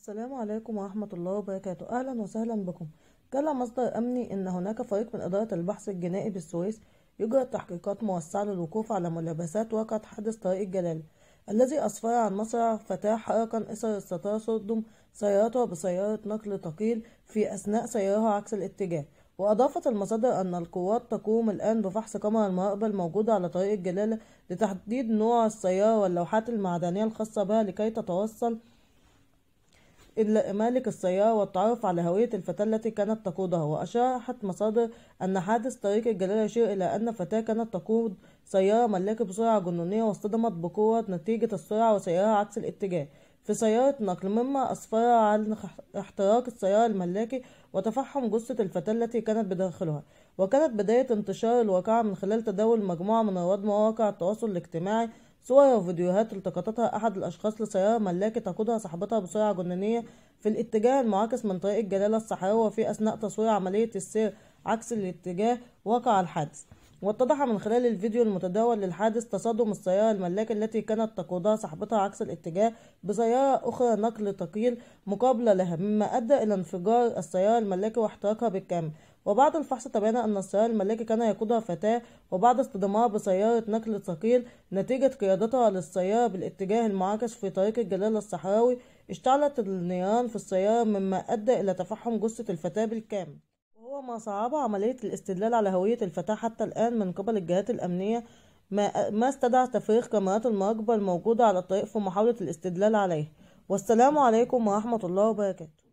السلام عليكم ورحمة الله وبركاته أهلا وسهلا بكم قال مصدر أمني أن هناك فريق من إدارة البحث الجنائي بالسويس يجرى تحقيقات موسعة للوقوف على ملابسات وقعة حادث طريق الجلال الذي أسفر عن مصرع فتاة حركا إثر استطاع صدم سيارته بسيارة نقل ثقيل في أثناء سيرها عكس الاتجاه وأضافت المصادر أن القوات تقوم الآن بفحص كاميرا المراقبة الموجودة على طريق الجلالة لتحديد نوع السيارة واللوحات المعدنية الخاصة بها لكي تتوصل إلا مالك السيارة والتعرف على هوية الفتاة التي كانت تقودها وأشارت مصادر أن حادث طريق الجلالة يشير إلى أن فتاة كانت تقود سيارة ملاكة بسرعة جنونية واصطدمت بقوة نتيجة السرعة وسيارة عكس الاتجاه في سيارة نقل مما أسفر عن احتراق السيارة الملاكي وتفحم جثة الفتاة التي كانت بداخلها وكانت بداية انتشار الواقعة من خلال تداول مجموعة من رواد مواقع التواصل الاجتماعي صور وفيديوهات التقطتها أحد الأشخاص لسيارة ملاكة تقودها صاحبتها بسرعة جنونية في الاتجاه المعاكس من طريق الجلالة الصحراوي وفي أثناء تصوير عملية السير عكس الاتجاه وقع الحادث واتضح من خلال الفيديو المتداول للحادث تصادم السيارة الملاكة التي كانت تقودها صاحبتها عكس الاتجاه بسيارة أخرى نقل ثقيل مقابلة لها مما أدى إلى انفجار السيارة الملاكة واحتراقها بالكامل وبعد الفحص تبين أن السيارة الملكي كان يقودها فتاة وبعد اصطدامها بسيارة نقل ثقيل نتيجة قيادتها للسيارة بالاتجاه المعاكس في طريق الجلال الصحراوي اشتعلت النيران في السيارة مما أدى إلى تفحم جثة الفتاة بالكامل وهو ما صعب عملية الاستدلال على هوية الفتاة حتى الآن من قبل الجهات الأمنية ما ما استدعى تفريغ كاميرات المراقبة الموجودة على الطريق في محاولة الاستدلال عليه والسلام عليكم ورحمة الله وبركاته